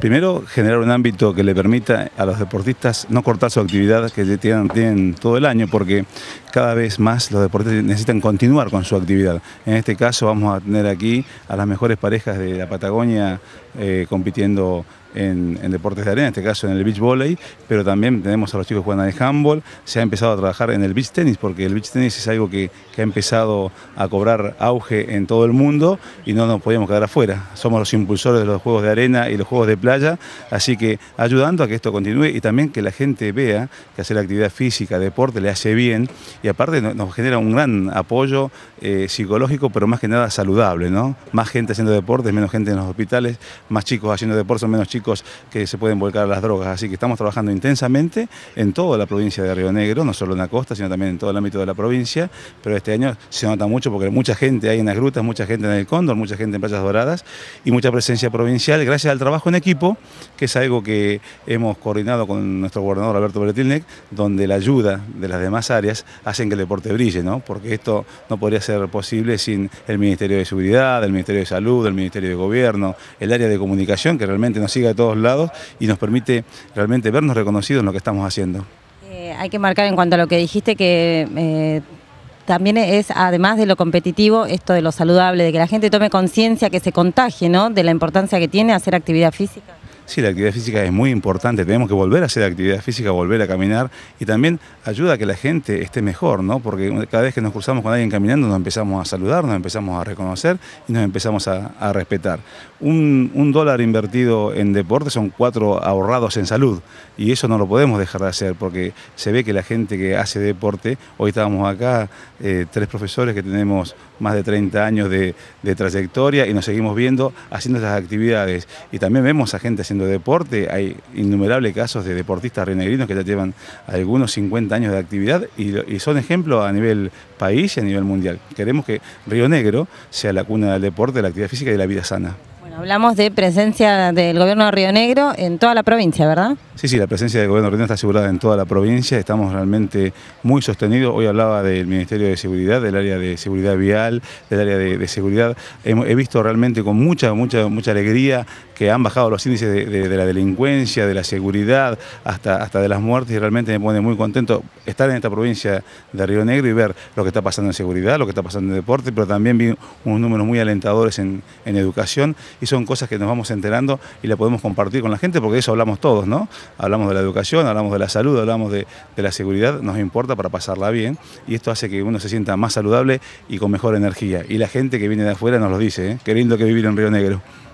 Primero, generar un ámbito que le permita a los deportistas no cortar su actividad que tienen, tienen, todo el año, porque cada vez más los deportistas necesitan continuar con su actividad. En este caso vamos a tener aquí a las mejores parejas de la Patagonia eh, compitiendo en, deportes de arena, en este caso en el beach volley, pero también tenemos a los chicos que juegan al handball, se ha empezado a trabajar en el beach tenis, porque el beach tenis es algo que, ha empezado a cobrar auge en todo el mundo y no nos podíamos quedar afuera. Somos los impulsores de los juegos de arena y los juegos de playa, así que ayudando a que esto continúe y también que la gente vea que hacer actividad física, deporte, le hace bien y aparte nos genera un gran apoyo eh, psicológico, pero más que nada saludable, ¿no? Más gente haciendo deportes, menos gente en los hospitales, más chicos haciendo deportes, menos chicos que se pueden volcar las drogas. Así que estamos trabajando intensamente en toda la provincia de Río Negro, no solo en la costa, sino también en todo el ámbito de la provincia. Pero este año se nota mucho porque mucha gente hay en las grutas, mucha gente en el Cóndor, mucha gente en Playas Doradas y mucha presencia provincial gracias al trabajo en equipo, que es algo que hemos coordinado con nuestro gobernador Alberto Beretilnec, donde la ayuda de las demás áreas hacen que el deporte brille, ¿no? Porque esto no podría ser posible sin el Ministerio de Seguridad, el Ministerio de Salud, el Ministerio de Gobierno, el área de comunicación que realmente nos sigue de todos lados y nos permite realmente vernos reconocidos en lo que estamos haciendo. Eh, hay que marcar en cuanto a lo que dijiste que eh, también es, además de lo competitivo, esto de lo saludable, de que la gente tome conciencia, que se contagie, ¿no? De la importancia que tiene hacer actividad física. Sí, la actividad física es muy importante, tenemos que volver a hacer actividad física, volver a caminar y también ayuda a que la gente esté mejor, ¿no? Porque cada vez que nos cruzamos con alguien caminando nos empezamos a saludar, nos empezamos a reconocer y nos empezamos a, respetar. Un, dólar invertido en deporte son cuatro ahorrados en salud y eso no lo podemos dejar de hacer porque se ve que la gente que hace deporte, hoy estábamos acá eh, tres profesores que tenemos más de 30 años de, trayectoria y nos seguimos viendo haciendo esas actividades y también vemos a gente haciendo de deporte. Hay innumerables casos de deportistas rionegrinos que ya llevan algunos 50 años de actividad y, son ejemplos a nivel país y a nivel mundial. Queremos que Río Negro sea la cuna del deporte, de la actividad física y de la vida sana. Hablamos de presencia del gobierno de Río Negro en toda la provincia, ¿verdad? Sí, sí, la presencia del gobierno de Río Negro está asegurada en toda la provincia, estamos realmente muy sostenidos. Hoy hablaba del Ministerio de Seguridad, del área de seguridad vial, del área de, seguridad. He, he, visto realmente con mucha, mucha, mucha alegría que han bajado los índices de, la delincuencia, de la seguridad, hasta, hasta de las muertes, y realmente me pone muy contento estar en esta provincia de Río Negro y ver lo que está pasando en seguridad, lo que está pasando en deporte, pero también vi unos números muy alentadores en, educación, y son cosas que nos vamos enterando y la podemos compartir con la gente, porque de eso hablamos todos, ¿no? Hablamos de la educación, hablamos de la salud, hablamos de, la seguridad, nos importa para pasarla bien, y esto hace que uno se sienta más saludable y con mejor energía. Y la gente que viene de afuera nos lo dice, ¿eh? qué lindo que vivir en Río Negro.